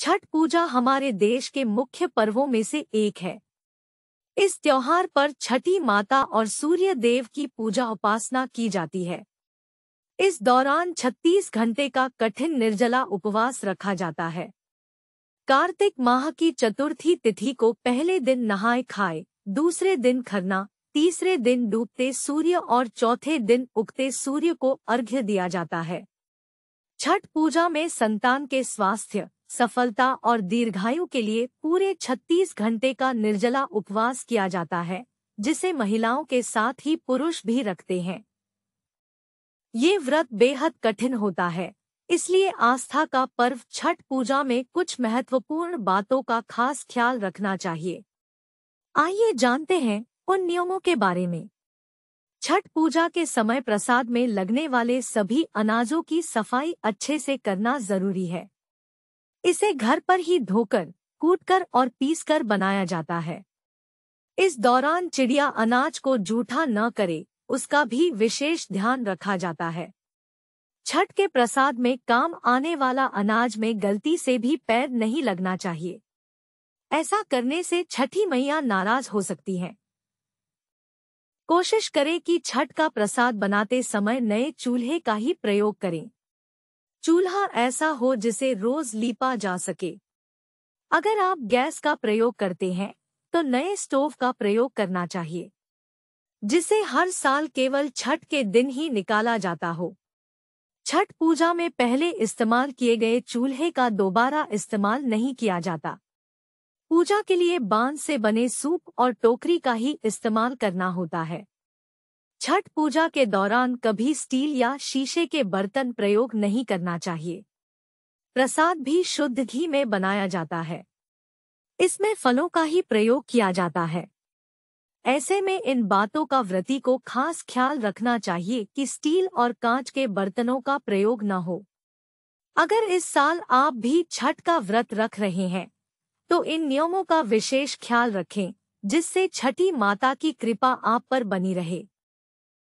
छठ पूजा हमारे देश के मुख्य पर्वों में से एक है इस त्योहार पर छठी माता और सूर्य देव की पूजा उपासना की जाती है इस दौरान 36 घंटे का कठिन निर्जला उपवास रखा जाता है कार्तिक माह की चतुर्थी तिथि को पहले दिन नहाए खाए दूसरे दिन खरना तीसरे दिन डूबते सूर्य और चौथे दिन उगते सूर्य को अर्घ्य दिया जाता है छठ पूजा में संतान के स्वास्थ्य सफलता और दीर्घायु के लिए पूरे 36 घंटे का निर्जला उपवास किया जाता है जिसे महिलाओं के साथ ही पुरुष भी रखते हैं ये व्रत बेहद कठिन होता है इसलिए आस्था का पर्व छठ पूजा में कुछ महत्वपूर्ण बातों का खास ख्याल रखना चाहिए आइए जानते हैं उन नियमों के बारे में छठ पूजा के समय प्रसाद में लगने वाले सभी अनाजों की सफाई अच्छे से करना जरूरी है इसे घर पर ही धोकर कूटकर और पीसकर बनाया जाता है इस दौरान चिड़िया अनाज को जूठा न करे उसका भी विशेष ध्यान रखा जाता है छठ के प्रसाद में काम आने वाला अनाज में गलती से भी पैर नहीं लगना चाहिए ऐसा करने से छठी मैया नाराज हो सकती हैं। कोशिश करें कि छठ का प्रसाद बनाते समय नए चूल्हे का ही प्रयोग करें चूल्हा ऐसा हो जिसे रोज लीपा जा सके अगर आप गैस का प्रयोग करते हैं तो नए स्टोव का प्रयोग करना चाहिए जिसे हर साल केवल छठ के दिन ही निकाला जाता हो छठ पूजा में पहले इस्तेमाल किए गए चूल्हे का दोबारा इस्तेमाल नहीं किया जाता पूजा के लिए बांध से बने सूप और टोकरी का ही इस्तेमाल करना होता है छठ पूजा के दौरान कभी स्टील या शीशे के बर्तन प्रयोग नहीं करना चाहिए प्रसाद भी शुद्ध घी में बनाया जाता है इसमें फलों का ही प्रयोग किया जाता है ऐसे में इन बातों का व्रति को खास ख्याल रखना चाहिए कि स्टील और कांच के बर्तनों का प्रयोग न हो अगर इस साल आप भी छठ का व्रत रख रहे हैं तो इन नियमों का विशेष ख्याल रखें जिससे छठी माता की कृपा आप पर बनी रहे